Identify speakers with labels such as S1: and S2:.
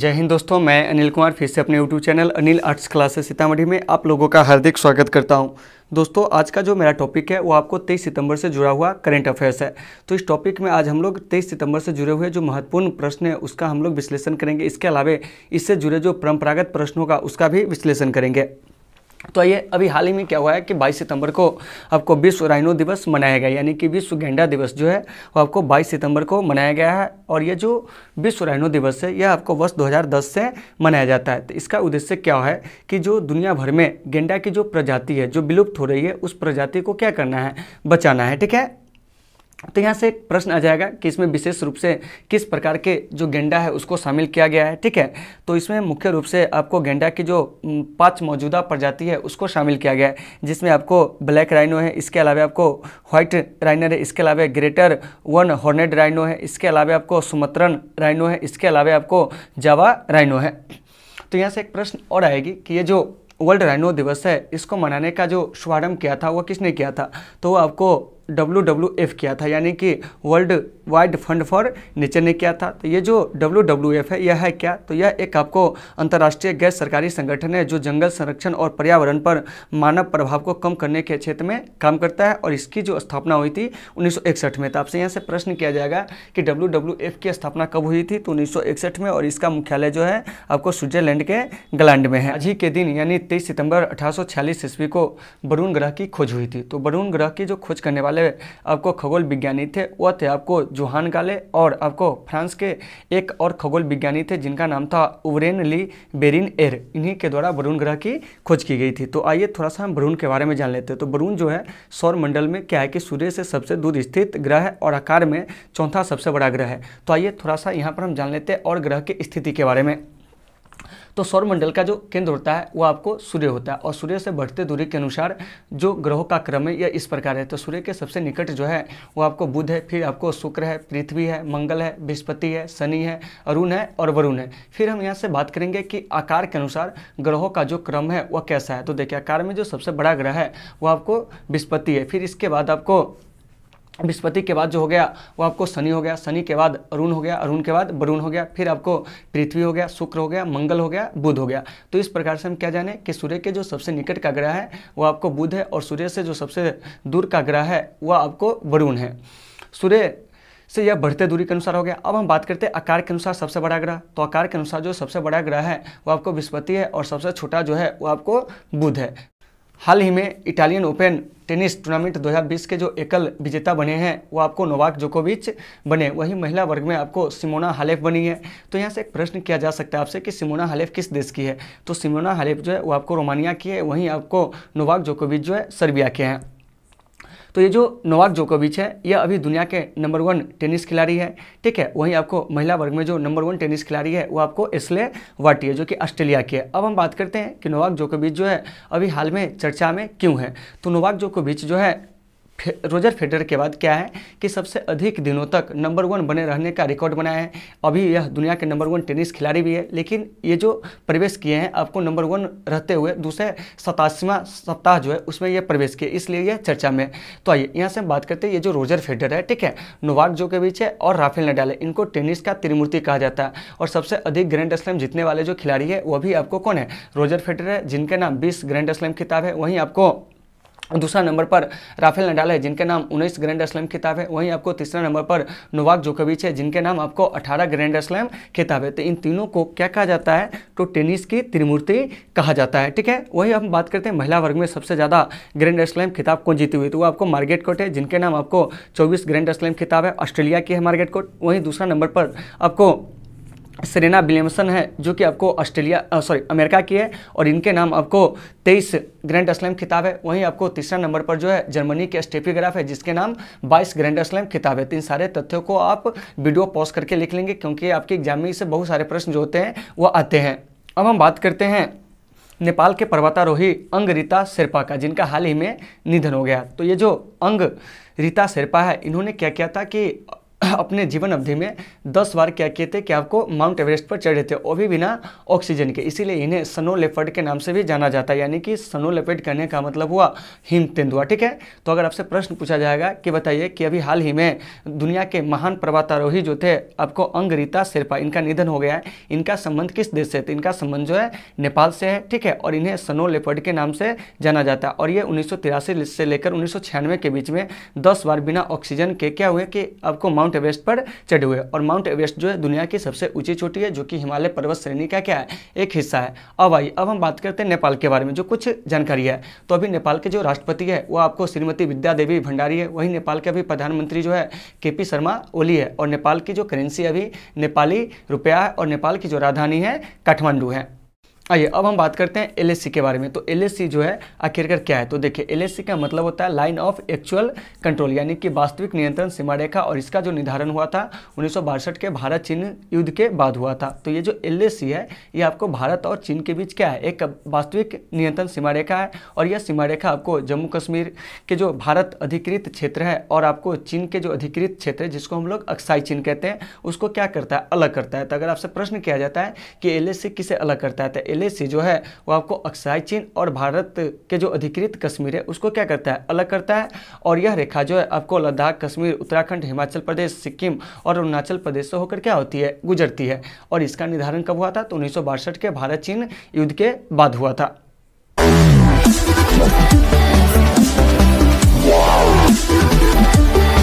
S1: जय हिंद दोस्तों मैं अनिल कुमार फिर से अपने YouTube channel Anil arts classes Sitamarhi में आप लोगों का हार्दिक स्वागत करता हूं दोस्तों आज का जो मेरा टॉपिक है वो आपको 23 सितंबर से जुड़ा हुआ करंट अफेयर्स है तो इस टॉपिक में आज हम लोग 23 सितंबर से जुड़े हुए जो महत्वपूर्ण प्रश्न है उसका हम लोग विश्लेषण करेंगे इसके अलावा इससे जुड़े जो परंपरागत प्रश्नों का उसका भी विश्लेषण करेंगे तो आइए अभी हाल ही में क्या हुआ है कि 22 सितंबर को आपको विश्व राइनो दिवस मनाया गया यानी कि विश्व गेंडा दिवस जो है वो आपको 22 सितंबर को मनाया गया है और ये जो विश्व राइनो दिवस है यह आपको वर्ष 2010 से मनाया जाता है तो इसका उद्देश्य क्या है कि जो दुनिया भर में गेंडा की जो प्रजाति है जो विलुप्त हो रही है उस प्रजाति को क्या करना है बचाना है ठीक है तो यहाँ से एक प्रश्न आ जाएगा कि इसमें विशेष रूप से किस प्रकार के जो गेंडा है उसको शामिल किया गया है ठीक है तो इसमें मुख्य रूप से आपको गेंडा की जो पांच मौजूदा प्रजाति है उसको शामिल किया गया है जिसमें आपको ब्लैक राइनो है इसके अलावा आपको व्हाइट राइनर है इसके अलावा ग्रेटर वन हॉर्नेड राइनो है इसके अलावा आपको सुमत्रन राइनो है इसके अलावा आपको जावा राइनो है तो यहाँ से एक प्रश्न और आएगी कि ये जो वर्ल्ड राइनो दिवस है इसको मनाने का जो शुभारंभ किया था वो किसने किया था तो वो आपको डब्ल्यू किया था यानी कि world wide fund for nature ने किया था तो ये जो डब्ल्यू है यह है क्या तो यह एक आपको अंतर्राष्ट्रीय गैर सरकारी संगठन है जो जंगल संरक्षण और पर्यावरण पर मानव प्रभाव को कम करने के क्षेत्र में काम करता है और इसकी जो स्थापना हुई थी उन्नीस में तो आपसे यहाँ से प्रश्न किया जाएगा कि डब्ल्यू की स्थापना कब हुई थी तो उन्नीस में और इसका मुख्यालय जो है आपको स्विट्जरलैंड के ग्लैंड में है आज ही के दिन यानी तेईस सितंबर अठारह ईस्वी को वरुण ग्रह की खोज हुई थी तो वरुण ग्रह की जो खोज करने वाले वाले आपको खगोल विज्ञानी थे वह थे आपको जोहान गाले और आपको फ्रांस के एक और खगोल विज्ञानी थे जिनका नाम था उवरेन ली बेरिन एर इन्हीं के द्वारा वरुण ग्रह की खोज की गई थी तो आइए थोड़ा सा हम वरुण के बारे में जान लेते हैं तो वरुण जो है सौर मंडल में क्या है कि सूर्य से सबसे दूर स्थित ग्रह है और आकार में चौथा सबसे बड़ा ग्रह है तो आइए थोड़ा सा यहाँ पर हम जान लेते हैं और ग्रह की स्थिति के बारे में तो सौरमंडल का जो केंद्र होता है वो आपको सूर्य होता है और सूर्य से बढ़ते दूरी के अनुसार जो ग्रहों का क्रम है यह इस प्रकार है तो सूर्य के सबसे निकट जो है वो आपको बुध है फिर आपको शुक्र है पृथ्वी है मंगल है बृहस्पति है शनि है अरुण है और वरुण है फिर हम यहाँ से बात करेंगे कि आकार के अनुसार ग्रहों का जो क्रम है वह कैसा है तो देखिए आकार में जो सबसे बड़ा ग्रह है वो आपको बृहस्पति है फिर इसके बाद आपको बृहस्पति के बाद जो हो गया वो आपको शनि हो गया शनि के बाद अरुण हो गया अरुण के बाद वरुण हो गया फिर आपको पृथ्वी हो गया शुक्र हो गया मंगल हो गया बुध हो गया तो इस प्रकार से हम क्या जाने कि सूर्य के जो सबसे निकट का ग्रह है वो आपको बुध है और सूर्य से जो सबसे दूर का ग्रह है वह आपको वरुण है सूर्य से यह बढ़ते दूरी के अनुसार हो गया अब हम बात करते हैं आकार के अनुसार सबसे बड़ा ग्रह तो आकार के अनुसार जो सबसे बड़ा ग्रह है वो आपको बृहस्पति है और सबसे छोटा जो है वो आपको बुध है हाल ही में इटालियन ओपन टेनिस टूर्नामेंट 2020 के जो एकल विजेता बने हैं वो आपको नोवाक जोकोविच बने वहीं महिला वर्ग में आपको सिमोना हालेफ बनी है तो यहाँ से एक प्रश्न किया जा सकता है आपसे कि सिमोना हालेफ किस देश की है तो सिमोना हालेफ जो है वो आपको रोमानिया की है वहीं आपको नोवाक जोकोविच जो है सर्बिया के हैं तो ये जो नोवाक जोकोविच है ये अभी दुनिया के नंबर वन टेनिस खिलाड़ी है ठीक है वहीं आपको महिला वर्ग में जो नंबर वन टेनिस खिलाड़ी है वो आपको इसलिए वाटी है जो कि ऑस्ट्रेलिया की है अब हम बात करते हैं कि नोवाक जोकोविच जो है अभी हाल में चर्चा में क्यों है तो नोवाक जोकोविच जो है रोजर फेडर के बाद क्या है कि सबसे अधिक दिनों तक नंबर वन बने रहने का रिकॉर्ड बनाया है अभी यह दुनिया के नंबर वन टेनिस खिलाड़ी भी है लेकिन ये जो प्रवेश किए हैं आपको नंबर वन रहते हुए दूसरे सतासीवा सप्ताह जो है उसमें यह प्रवेश किए इसलिए यह चर्चा में तो आइए यहाँ से हम बात करते हैं ये जो रोजर फेडर है ठीक है नोवाक जो के बीच है और राफेल नडाल है इनको टेनिस का त्रिमूर्ति कहा जाता है और सबसे अधिक ग्रैंड स्लैम जीतने वाले जो खिलाड़ी है वह भी आपको कौन है रोजर फेडर है जिनका नाम बीस ग्रैंड स्लैम खिताब है वहीं आपको दूसरा नंबर पर राफेल नडाल है जिनके नाम 19 ग्रैंड स्लैम खिताब है वहीं आपको तीसरा नंबर पर नोवाक जोकोविच है जिनके नाम आपको 18 ग्रैंड स्लैम खिताब है तो इन तीनों को क्या कहा जाता है तो टेनिस की त्रिमूर्ति कहा जाता है ठीक है वही हम बात करते हैं महिला वर्ग में सबसे ज़्यादा ग्रैंड स्लैम खिताब कौन जीती हुई तो वो आपको मार्गेट कोट है जिनके नाम आपको चौबीस ग्रैंड स्लैम खिताब है ऑस्ट्रेलिया की है मार्गेट कोट वहीं दूसरा नंबर पर आपको सेरेना विलियमसन है जो कि आपको ऑस्ट्रेलिया सॉरी अमेरिका की है और इनके नाम आपको 23 ग्रैंड स्लैम खिताब है वहीं आपको तीसरा नंबर पर जो है जर्मनी के स्टेफी ग्राफ है जिसके नाम 22 ग्रैंड स्लैम खिताब है तो इन सारे तथ्यों को आप वीडियो पॉज करके लिख लेंगे क्योंकि आपके एग्जाम में इससे बहुत सारे प्रश्न जो होते हैं वो आते हैं अब हम बात करते हैं नेपाल के पर्वतारोही अंग रीता शेरपा का जिनका हाल ही में निधन हो गया तो ये जो अंग रीता शेरपा है इन्होंने क्या किया था कि अपने जीवन अवधि में दस बार क्या किए थे कि आपको माउंट एवरेस्ट पर चढ़े थे वो भी बिना ऑक्सीजन के इसीलिए इन्हें सनो लेपर्ड के नाम से भी जाना जाता है यानी कि सनो लेपर्ड कहने का मतलब हुआ हिम तेंदुआ ठीक है तो अगर आपसे प्रश्न पूछा जाएगा कि बताइए कि अभी हाल ही में दुनिया के महान पर्वतारोही जो थे आपको अंगरीता शेरपा इनका निधन हो गया है इनका संबंध किस देश से तो इनका संबंध जो है नेपाल से है ठीक है और इन्हें सनो लेपर्ड के नाम से जाना जाता है और ये उन्नीस से लेकर उन्नीस के बीच में दस बार बिना ऑक्सीजन के क्या हुए कि आपको माउंट माउंट एवरेस्ट पर चढ़े हुए और माउंट एवरेस्ट जो है दुनिया की सबसे ऊंची चोटी है जो कि हिमालय पर्वत श्रेणी का क्या है एक हिस्सा है अब आइए अब हम बात करते हैं नेपाल के बारे में जो कुछ जानकारी है तो अभी नेपाल के जो राष्ट्रपति है वो आपको श्रीमती विद्या देवी भंडारी है वही नेपाल के अभी प्रधानमंत्री जो है के शर्मा ओली है और नेपाल की जो करेंसी अभी नेपाली रुपया है और नेपाल की जो राजधानी है काठमांडू है आइए अब हम बात करते हैं एल के बारे में तो एल जो है आखिरकार क्या है तो देखिए एल का मतलब होता है लाइन ऑफ एक्चुअल कंट्रोल यानी कि वास्तविक नियंत्रण सीमा रेखा और इसका जो निर्धारण हुआ था उन्नीस के भारत चीन युद्ध के बाद हुआ था तो ये जो एल है ये आपको भारत और चीन के बीच क्या है एक वास्तविक नियंत्रण सीमा रेखा है और यह सीमा रेखा आपको जम्मू कश्मीर के जो भारत अधिकृत क्षेत्र है और आपको चीन के जो अधिकृत क्षेत्र है जिसको हम लोग अक्साई चीन कहते हैं उसको क्या करता है अलग करता है तो अगर आपसे प्रश्न किया जाता है कि एल किसे अलग करता है तो एलएसी जो है वो आपको अक्साई चीन और भारत के जो अधिकृत कश्मीर है उसको क्या करता है अलग करता है और यह रेखा जो है आपको लद्दाख कश्मीर उत्तराखंड हिमाचल प्रदेश सिक्किम और अरुणाचल प्रदेश से होकर क्या होती है गुजरती है और इसका निर्धारण कब हुआ था तो उन्नीस के भारत चीन युद्ध के बाद हुआ था Wow.